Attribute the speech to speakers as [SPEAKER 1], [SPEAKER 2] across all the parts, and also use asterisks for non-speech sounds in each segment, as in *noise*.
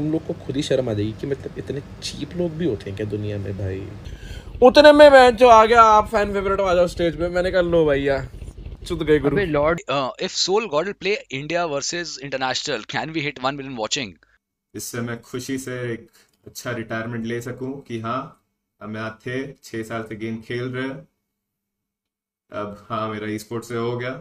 [SPEAKER 1] तुम लोग को खुद ही शर्म आ जाएगी कि मतलब इतने चीप लोग भी होते हैं क्या दुनिया में भाई उतने में मैं जो आ गया आप फैन फेवरेट आ जाओ स्टेज पे मैंने कहा लो भैया गए गुरु lord if Soul God will play India versus international can we hit 1 million watching
[SPEAKER 2] इससे मैं खुशी से एक अच्छा रिटायरमेंट ले सकूं कि हाँ, थे साल से गेम खेल रहे अब हाँ, मेरा ई से हो गया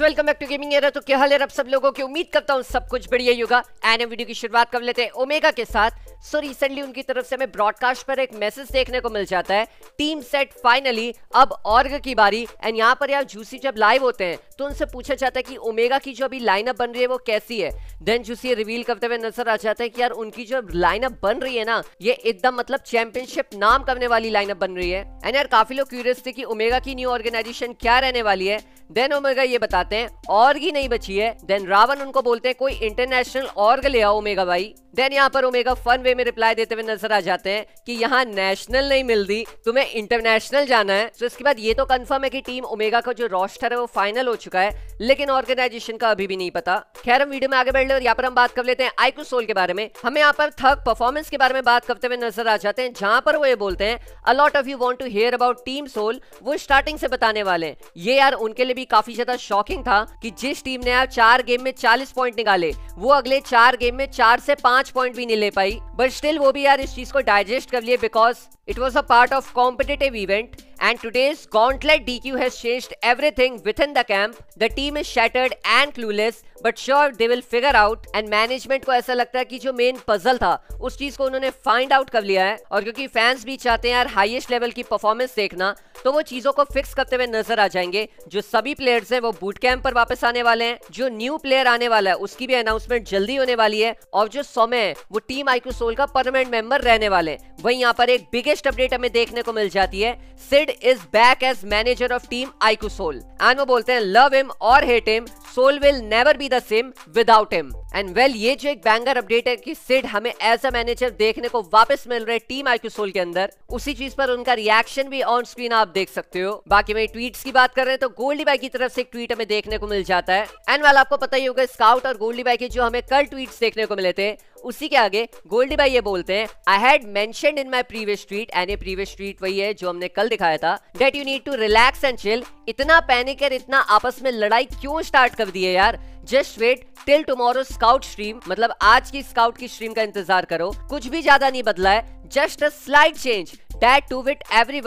[SPEAKER 3] welcome back to gaming era तो क्या हाल है आप सब लोगों की उम्मीद करता हूँ सब कुछ बढ़िया ही होगा एंड वीडियो की शुरुआत कर लेते हैं ओमेगा के साथ सो so, रिसेंटली उनकी तरफ से हमें ब्रॉडकास्ट पर एक मैसेज देखने को मिल जाता है टीम सेट फाइनली अब ऑर्ग की बारी एंड यहाँ पर यार जूसी जब लाइव होते हैं तो उनसे पूछा जाता है कि ओमेगा की जो अभी लाइनअप बन रही है वो कैसी है देन जूसी रिवील करते हुए नजर आ जाता है कि यार उनकी जो लाइनअप बन रही है ना ये एकदम मतलब चैंपियनशिप नाम करने वाली लाइनअप बन रही है एंड यार काफी लोग क्यूरियस थे कि ओमेगा की न्यू ऑर्गेनाइजेशन क्या रहने वाली है देन ओमेगा ये बताते हैं ऑर्ग ही नहीं बची है देन रावण उनको बोलते हैं कोई इंटरनेशनल ऑर्ग ले आओ ओमेगा भाई देन यहाँ पर ओमेगा फन वे में रिप्लाई देते हुए नजर आ जाते हैं कि यहाँ नेशनल नहीं मिलती तुम्हें इंटरनेशनल जाना है तो इसके बाद ये तो कंफर्म है कि टीम ओमेगा का जो रोस्टर है वो फाइनल हो चुका चुका है लेकिन ऑर्गेनाइजेशन का अभी भी नहीं पता खैर हम वीडियो में आगे बढ़ ले और यहाँ पर हम बात कर लेते हैं आईकू सोल के बारे में हमें यहाँ पर थक परफॉर्मेंस के बारे में बात करते हुए नजर आ जाते हैं जहां पर वो ये बोलते हैं a lot of you want to hear about team Soul वो स्टार्टिंग से बताने वाले हैं ये यार उनके लिए भी काफी ज्यादा शॉकिंग था कि जिस टीम ने यार चार गेम में चालीस पॉइंट निकाले वो अगले चार गेम में चार से पांच पॉइंट भी नहीं ले पाई बट स्टिल वो भी यार इस चीज को डायजेस्ट कर लिए because it was a part of competitive event And today's gauntlet DQ has changed everything within the camp. The team is shattered and clueless but sure they will figure out and management को ऐसा लगता है कि जो main puzzle था उस चीज को उन्होंने फाइंड आउट कर लिया है और क्योंकि फैंस भी चाहते हैं यार हाईएस्ट लेवल की परफॉर्मेंस देखना तो वो चीजों को फिक्स करते हुए नजर आ जाएंगे जो सभी प्लेयर्स हैं वो बूट कैंप पर वापस आने वाले हैं जो न्यू प्लेयर आने वाला है उसकी भी अनाउंसमेंट जल्दी होने वाली है और जो सोमे है वो टीम आईक्रोसोल का परमानेंट मेंबर रहने वाले हैं वही यहाँ पर एक बिगेस्ट अपडेट हमें देखने को मिल जाती है Sid is back as manager of team iQOO Soul and वो बोलते हैं लव हिम और hate him Soul will never be the same without him and well ये जो एक बैंगर अपडेट है कि सिड हमें एज अ मैनेजर देखने को वापस मिल रहे टीम आईक्यूसोल के अंदर उसी चीज पर उनका रिएक्शन भी ऑन स्क्रीन आप देख सकते हो बाकी वही ट्वीट्स की बात कर रहे हैं तो गोल्डी बाई की तरफ से एक ट्वीट हमें देखने को मिल जाता है एंड वेल आपको पता ही होगा स्काउट और गोल्डी बाई के जो हमें कल ट्वीट देखने को मिले थे उसी के आगे गोल्डी भाई ये बोलते हैं आई हैड मैं in my previous tweet and ये प्रीवियस ट्वीट वही है जो हमने कल दिखाया था that you need to relax and chill इतना पैनिक और इतना आपस में लड़ाई क्यों स्टार्ट कर दी है यार just wait till tomorrow Scout stream मतलब आज की स्काउट की स्ट्रीम का इंतजार करो कुछ भी ज्यादा नहीं बदला है just a slide change date to wit every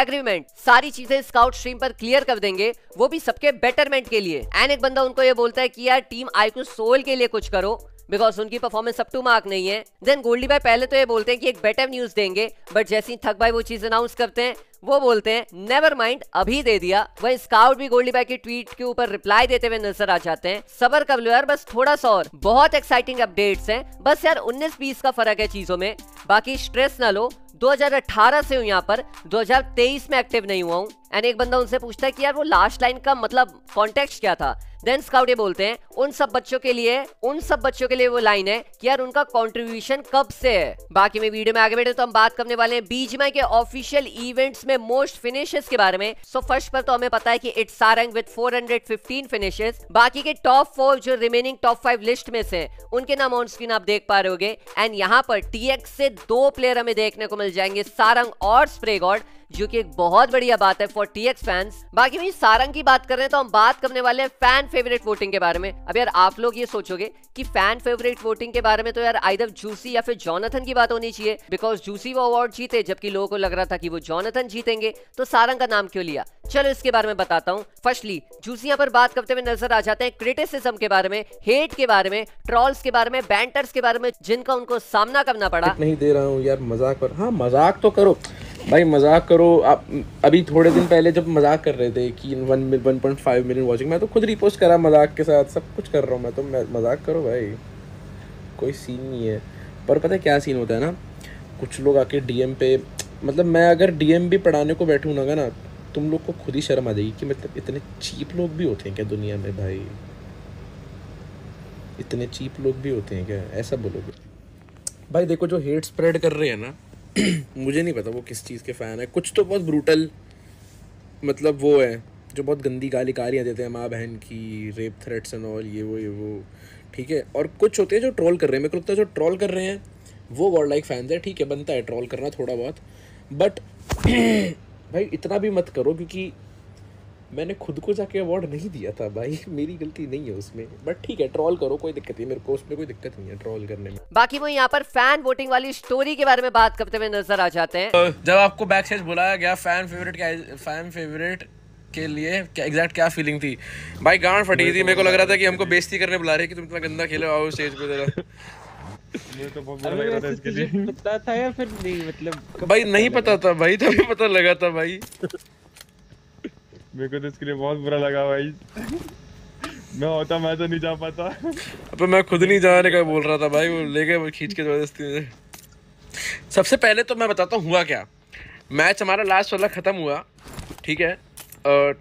[SPEAKER 3] agreement सारी चीजें स्काउट स्ट्रीम पर क्लियर कर देंगे वो भी सबके बेटरमेंट के लिए एंड एक बंदा उनको ये बोलता है कि यार टीम आईकू सोल के लिए कुछ करो बिकॉज उनकी परफॉर्मेंस अप टू मार्क नहीं है देन गोल्डी भाई पहले तो ये बोलते हैं कि एक बेटर न्यूज देंगे बट जैसे ही थक भाई वो चीज अनाउंस करते हैं वो बोलते हैं नेवर माइंड अभी दे दिया वही स्काउट भी गोल्डी बाई की ट्वीट के ऊपर रिप्लाई देते हुए नजर आ जाते हैं सबर कब लो यार बस थोड़ा सा और बहुत एक्साइटिंग अपडेट्स हैं बस यार 19 बीस का फर्क है चीजों में बाकी स्ट्रेस ना लो 2018 से हूँ यहाँ पर 2023 में एक्टिव नहीं हुआ हूँ एंड एक बंदा उनसे पूछता है कि यार वो लास्ट लाइन का मतलब कॉन्टेक्स्ट क्या था देन स्काउट ये बोलते हैं उन सब बच्चों के लिए उन सब बच्चों के लिए वो लाइन है कि यार उनका कॉन्ट्रीब्यूशन कब से है बाकी में वीडियो में आगे बैठे तो हम बात करने वाले हैं बीच के ऑफिशियल इवेंट्स में मोस्ट फिनिशेस के बारे में सो so, फर्स्ट पर तो हमें पता है कि इट्स सारंग विद 415 फिनिशेस बाकी के टॉप फोर जो रिमेनिंग टॉप फाइव लिस्ट में से उनके नाम ऑन स्क्रीन आप देख पा रहे हो एंड यहाँ पर टीएक्स से दो प्लेयर हमें देखने को मिल जाएंगे सारंग और स्प्रेगॉर्ड जो कि एक बहुत बढ़िया बात है फॉर टी एक्स फैंस बाकी भाई सारंग की बात कर रहे हैं तो हम बात करने वाले हैं फैन फेवरेट वोटिंग के बारे में अब यार आप लोग ये सोचोगे कि फैन फेवरेट वोटिंग के बारे में तो यार आइदर जूसी या फिर जॉनथन की बात होनी चाहिए बिकॉज जूसी वो अवार्ड जीते जबकि लोगों को लग रहा था कि वो जॉनथन जीतेंगे तो सारंग का नाम क्यों लिया चलो इसके बारे में बताता हूँ फर्स्टली जूसी यहाँ पर बात करते हुए नजर आ जाते हैं क्रिटिसिज्म के बारे में हेट के बारे में ट्रॉल्स के बारे में बैंटर्स के बारे में जिनका उनको सामना करना पड़ा
[SPEAKER 1] नहीं दे रहा हूँ यार मजाक पर हाँ मजाक तो करो भाई मजाक करो आप अभी थोड़े दिन पहले जब मजाक कर रहे थे कि one one point five million watching मैं तो खुद रिपोस्ट करा मजाक के साथ सब कुछ कर रहा हूँ मैं तो मैं मजाक करो भाई कोई सीन नहीं है पर पता है क्या सीन होता है ना कुछ लोग आके डीएम पे मतलब मैं अगर डीएम भी पढ़ाने को बैठूँ ना ना तुम लोग को खुद ही शर्म आ जाएगी कि मतलब इतने चीप लोग भी होते हैं क्या दुनिया में भाई इतने चीप लोग भी होते हैं क्या ऐसा बोलोगे भाई देखो जो हेट स्प्रेड कर रहे हैं ना *clears throat* मुझे नहीं पता वो किस चीज़ के फ़ैन है कुछ तो बहुत ब्रूटल मतलब वो है जो बहुत गंदी गाली गालियाँ देते हैं माँ बहन की रेप थ्रेट्स एंड ऑल ये वो ये वो ठीक है और कुछ होते हैं जो ट्रोल कर रहे हैं मेरे को लगता है जो ट्रोल कर रहे हैं वो वर्ल्ड लाइक फैंस है ठीक है बनता है ट्रोल करना थोड़ा बहुत बट *clears throat* भाई इतना भी मत करो क्योंकि मैंने खुद को जाके अवार्ड नहीं दिया था भाई *laughs* मेरी गलती नहीं है उसमें बट ठीक है ट्रॉल करो कोई दिक्कत नहीं मेरे को उसमें कोई दिक्कत नहीं है ट्रॉल करने में
[SPEAKER 3] बाकी वो यहाँ पर फैन वोटिंग वाली स्टोरी के बारे में बात करते हुए नजर आ जाते हैं तो
[SPEAKER 1] जब आपको बैक स्टेज बुलाया गया फैन फेवरेट क्या फैन फेवरेट के लिए क्या एग्जैक्ट क्या फीलिंग थी भाई गांड फटी थी मेरे को लग रहा था कि हमको बेइज्जती करने बुला रहे कि तुम इतना गंदा खेले आओ स्टेज पे जरा तो बहुत पता था या फिर नहीं मतलब भाई नहीं पता था भाई तभी पता लगा था भाई
[SPEAKER 2] मेरे को तो इसके लिए बहुत बुरा लगा भाई
[SPEAKER 1] मैं होता मैं तो नहीं जा पाता अबे तो मैं खुद नहीं जाने का बोल रहा था भाई वो ले गए खींच के जबरदस्ती सबसे पहले तो मैं बताता हूँ हुआ क्या मैच हमारा लास्ट वाला ख़त्म हुआ ठीक है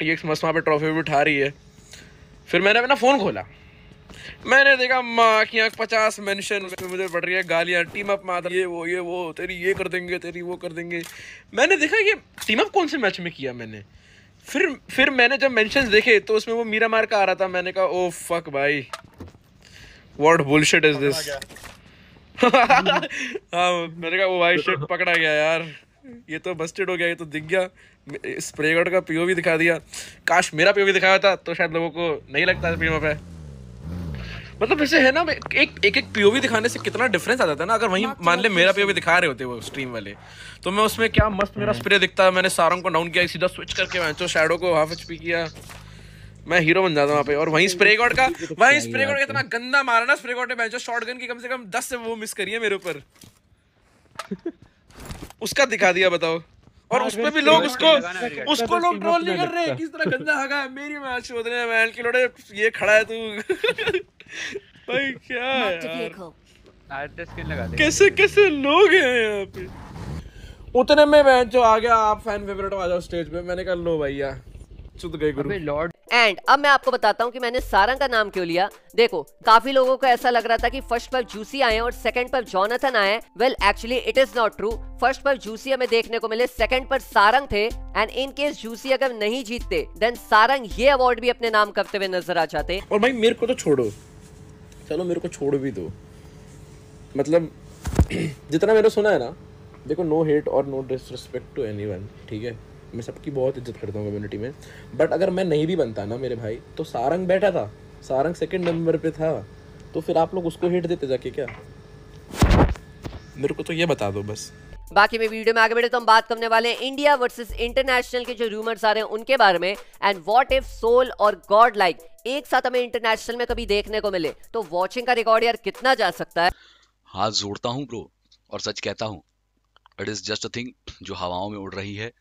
[SPEAKER 1] टी एक्स मस्त वहाँ पर ट्रॉफी भी उठा रही है फिर मैंने अपना फ़ोन खोला मैंने देखा माँ की आँख पचास मेंशन उसमें मुझे बढ़ रही है गालियाँ टीम अप माता ये वो ये वो तेरी ये कर देंगे तेरी वो कर देंगे मैंने देखा ये टीम अप कौन से मैच में किया मैंने फिर फिर मैंने जब मेंशंस देखे तो उसमें वो मीरा मार का आ रहा था मैंने कहा ओ oh, फक भाई व्हाट बुलशिट इज दिस हाँ मैंने कहा वो oh, भाई शिट पकड़ा गया यार ये तो बस्टेड हो गया ये तो दिख गया स्प्रे का का पीओवी दिखा दिया काश मेरा पीओवी दिखाया था तो शायद लोगों को नहीं लगता पीओ पे मतलब वैसे है ना एक एक एक पीओवी दिखाने से कितना डिफरेंस आ जाता है ना अगर वहीं हाँ, मान ले मेरा पीओवी दिखा रहे होते वो स्ट्रीम वाले तो मैं उसमें क्या मस्त मेरा स्प्रे दिखता है मैंने सारंग को डाउन किया सीधा स्विच करके मैं शैडो तो को हाफ एचपी किया मैं हीरो बन जाता वहां पे और वहीं स्प्रे गॉड का तो वहीं स्प्रे गॉड इतना गंदा मारा ना स्प्रे गॉड ने मैं शॉर्ट गन की कम से कम 10 से वो मिस करी है मेरे ऊपर उसका दिखा दिया बताओ
[SPEAKER 3] और हाँ, उस पे भी लोग उसको उसको तो लोग ट्रोल नहीं कर रहे किस तरह
[SPEAKER 1] गंदा हगा है मेरी मैच रहे हैं मैल की लोड़े ये खड़ा है तू भाई क्या यार कैसे कैसे लोग हैं यहाँ पे उतने में मैं जो आ गया आप फैन फेवरेट आ जाओ स्टेज पे मैंने कहा लो भैया एंड
[SPEAKER 3] अब मैं आपको बताता हूँ कि मैंने सारंग का नाम क्यों लिया देखो काफी लोगों को ऐसा लग रहा था कि फर्स्ट पर जूसी आए और सेकंड पर जॉनथन आए well actually it is not true first पर जूसी हमें देखने को मिले सेकंड पर सारंग थे एंड इन केस जूसी अगर नहीं जीतते देन सारंग ये अवार्ड भी अपने नाम करते हुए नजर आ जाते
[SPEAKER 1] और भाई मेरे को तो छोड़ो चलो मेरे को छोड़ भी दो मतलब जितना मैंने सुना है ना देखो नो हेट और नो डिसरिस्पेक्ट टू एनी ठीक है मैं सबकी बहुत इज्जत करता हूँ कम्युनिटी में बट अगर मैं नहीं भी बनता ना मेरे भाई तो सारंग बैठा था सारंग सेकंड नंबर पे था तो फिर आप लोग उसको हेट देते जाके क्या मेरे को तो ये बता दो बस
[SPEAKER 3] बाकी मैं वीडियो में आगे बढ़े तो हम बात करने वाले हैं इंडिया वर्सेस इंटरनेशनल के जो रूमर्स आ रहे हैं उनके बारे में एंड व्हाट इफ सोल और गॉड लाइक एक साथ हमें इंटरनेशनल में कभी देखने को मिले तो वॉचिंग का रिकॉर्ड यार कितना जा सकता है
[SPEAKER 1] हाथ जोड़ता हूँ ब्रो और सच कहता हूँ it is just a thing जो हवाओं में उड़ रही है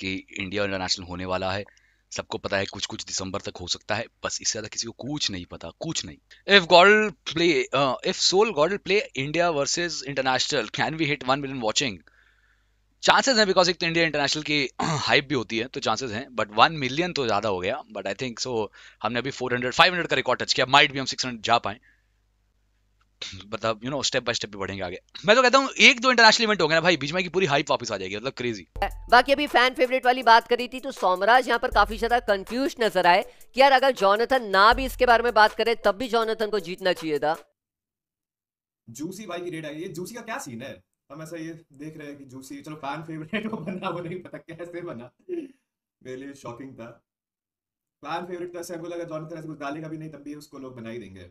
[SPEAKER 1] कि इंडिया इंटरनेशनल होने वाला है सबको पता है कुछ कुछ दिसंबर तक हो सकता है बस इससे ज्यादा किसी को कुछ नहीं पता कुछ नहीं if God play if Soul God play India versus international can we hit one million watching chances हैं बिकॉज एक तो इंडिया इंटरनेशनल की हाइप *clears throat* भी होती है तो चांसेस हैं बट वन मिलियन तो ज़्यादा हो गया बट आई थिंक सो हमने अभी फोर हंड्रेड फाइव हंड्रेड का रिकॉर्ड टच किया माइट भी हम सिक्स हंड्रेड जा पाए *clears throat* मतलब you know step by step भी बढ़ेंगे आगे मैं तो कहता हूँ एक दो इंटरनेशनल इवेंट हो गए ना भाई बीच में की पूरी हाइप वापस आ जाएगी मतलब क्रेजी
[SPEAKER 3] बाकी अभी फैन फेवरेट वाली बात करी थी तो सोमराज यहाँ पर काफी ज्यादा कंफ्यूज नजर आए कि यार अगर जॉनथन ना भी इसके बारे में बात करे तब भी जॉनथन को जीतना चाहिए था
[SPEAKER 2] जूसी भाई की रेट आई है जूसी का क्या सीन है हम ऐसा ये देख रहे हैं कि जूसी चलो फैन फेवरेट *laughs* वो बना वो नहीं पता कैसे बना मेरे लिए शॉकिंग था फैन फेवरेट तो ऐसे हमको लगा जॉनथन ऐसे कुछ डालेगा भी नहीं तब भी उसको लोग बना ही देंगे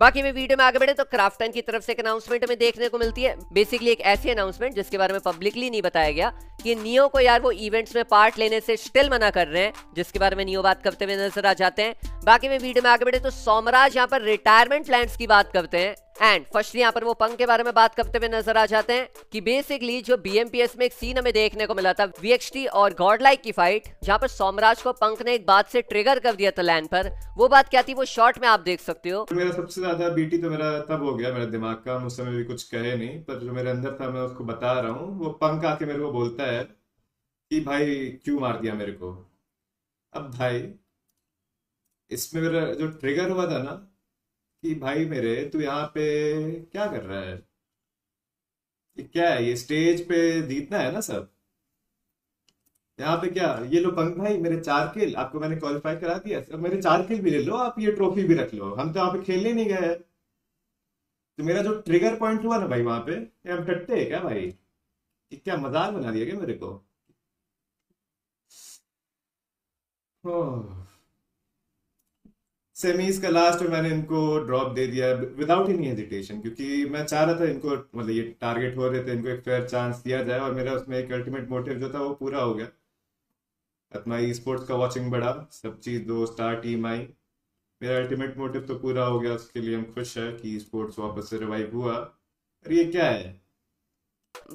[SPEAKER 3] बाकी में वीडियो में आगे बढ़े तो क्राफ्टन की तरफ से एक अनाउंसमेंट हमें देखने को मिलती है बेसिकली एक ऐसी अनाउंसमेंट जिसके बारे में पब्लिकली नहीं बताया गया कि नियो को यार वो इवेंट्स में पार्ट लेने से स्टिल मना कर रहे हैं जिसके बारे में नियो बात करते हुए नजर आ जाते हैं बाकी में वीडियो में आगे बढ़े तो सोमराज यहाँ पर रिटायरमेंट प्लान की बात करते हैं एंड फर्स्ट यहाँ पर वो पंख के बारे में बात करते हुए नजर आ जाते हैं कि बेसिकली जो बीएमपीएस में एक सीन हमें देखने को मिला था वीएक्सटी और गॉडलाइक की फाइट जहाँ पर सोमराज को पंख ने एक बात से ट्रिगर कर दिया था लैंड पर वो बात क्या थी वो शॉर्ट में आप देख सकते हो मेरा
[SPEAKER 2] सबसे ज्यादा बीटी तो मेरा तब हो गया मेरे दिमाग का उस समय भी कुछ कहे नहीं पर जो मेरे अंदर था मैं उसको बता रहा हूँ वो पंख आके मेरे को बोलता है है कि भाई क्यों मार दिया मेरे को अब भाई इसमें मेरा जो ट्रिगर हुआ था ना कि भाई मेरे तू यहाँ पे क्या कर रहा है ये क्या है ये स्टेज पे जीतना है ना सब यहाँ पे क्या ये लो पंख भाई मेरे चार किल आपको मैंने क्वालिफाई करा दिया अब मेरे चार किल भी ले लो आप ये ट्रॉफी भी रख लो हम तो यहाँ पे खेलने नहीं गए तो मेरा जो ट्रिगर पॉइंट हुआ ना भाई वहां पे हम टट्टे है क्या भाई क्या मजाक बना दिया क्या मेरे को सेमीज का लास्ट में मैंने इनको ड्रॉप दे दिया विदाउट एनी हेजिटेशन क्योंकि मैं चाह रहा था इनको मतलब ये टारगेट हो रहे थे इनको एक फेयर चांस दिया जाए और मेरा उसमें एक अल्टीमेट मोटिव जो था वो पूरा हो गया अपना ई स्पोर्ट्स का वॉचिंग बढ़ा सब चीज़ दो स्टार टीम आई मेरा अल्टीमेट मोटिव तो पूरा हो गया उसके लिए हम खुश है कि स्पोर्ट्स वापस से रिवाइव हुआ अरे ये क्या है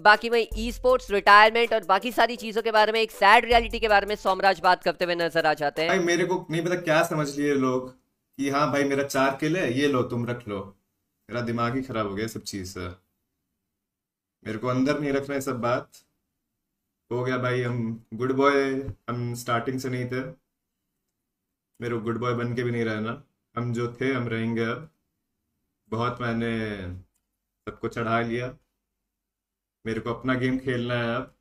[SPEAKER 3] बाकी मैं ई स्पोर्ट्स रिटायरमेंट और बाकी सारी चीजों के बारे में एक सैड रियलिटी के बारे में सोमराज बात करते हुए नजर आ जाते हैं भाई मेरे को
[SPEAKER 2] नहीं पता क्या समझ लिए लोग कि हाँ भाई मेरा चार किले ये लो तुम रख लो मेरा दिमाग ही खराब हो गया सब चीज से मेरे को अंदर नहीं रखना है सब बात हो गया भाई हम गुड बॉय हम स्टार्टिंग से नहीं थे मेरे को गुड बॉय बन के भी नहीं रहना हम जो थे हम रहेंगे अब बहुत मैंने सबको चढ़ा लिया मेरे को अपना गेम खेलना है अब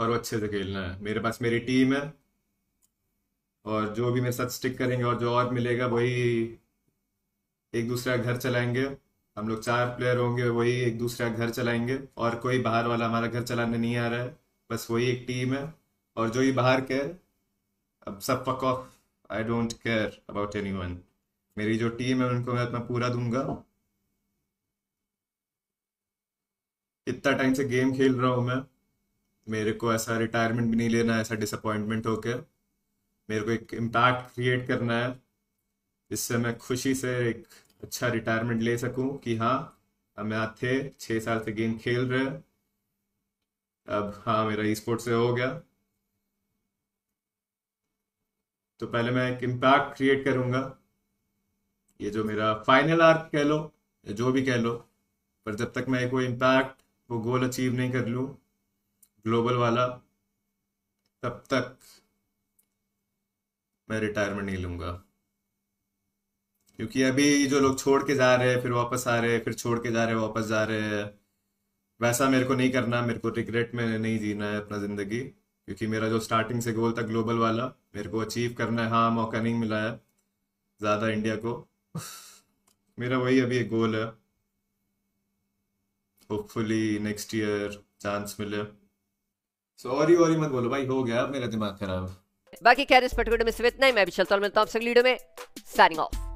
[SPEAKER 2] और वो अच्छे से खेलना है मेरे पास मेरी टीम है और जो भी मेरे साथ स्टिक करेंगे और जो और मिलेगा वही एक दूसरे का घर चलाएंगे हम लोग चार प्लेयर होंगे वही एक दूसरे का घर चलाएंगे और कोई बाहर वाला हमारा घर चलाने नहीं आ रहा है बस वही एक टीम है और जो ही बाहर के अब सब fuck off I don't care about anyone मेरी जो टीम है उनको मैं अपना पूरा दूंगा इतना टाइम से गेम खेल रहा हूँ मैं मेरे को ऐसा रिटायरमेंट भी नहीं लेना है ऐसा डिसअपॉइंटमेंट होकर मेरे को एक इम्पैक्ट क्रिएट करना है जिससे मैं खुशी से एक अच्छा रिटायरमेंट ले सकूं कि हाँ हम यहाँ थे छः साल से गेम खेल रहे अब हाँ मेरा ई स्पोर्ट से हो गया तो पहले मैं एक इम्पैक्ट क्रिएट करूँगा ये जो मेरा फाइनल आर्क कह लो या जो भी कह लो पर जब तक मैं कोई इम्पैक्ट वो गोल अचीव नहीं कर लूँ ग्लोबल वाला तब तक मैं रिटायरमेंट नहीं लूँगा क्योंकि अभी जो लोग छोड़ के जा रहे हैं फिर वापस आ रहे हैं फिर छोड़ के जा रहे हैं वापस जा रहे हैं वैसा मेरे को नहीं करना मेरे को रिग्रेट में नहीं जीना है अपना ज़िंदगी क्योंकि मेरा जो स्टार्टिंग से गोल था ग्लोबल वाला मेरे को अचीव करना है हाँ मौका नहीं मिला है ज़्यादा इंडिया को मेरा वही अभी एक गोल है होपफुली नेक्स्ट ईयर चांस मिले सॉरी वॉरी मत बोलो भाई हो गया अब मेरा दिमाग खराब
[SPEAKER 3] बाकी खैर इस पर्टिकुलर में सिर्फ इतना ही मैं भी चलता हूँ मिलता हूँ आपसे वीडियो में साइनिंग ऑफ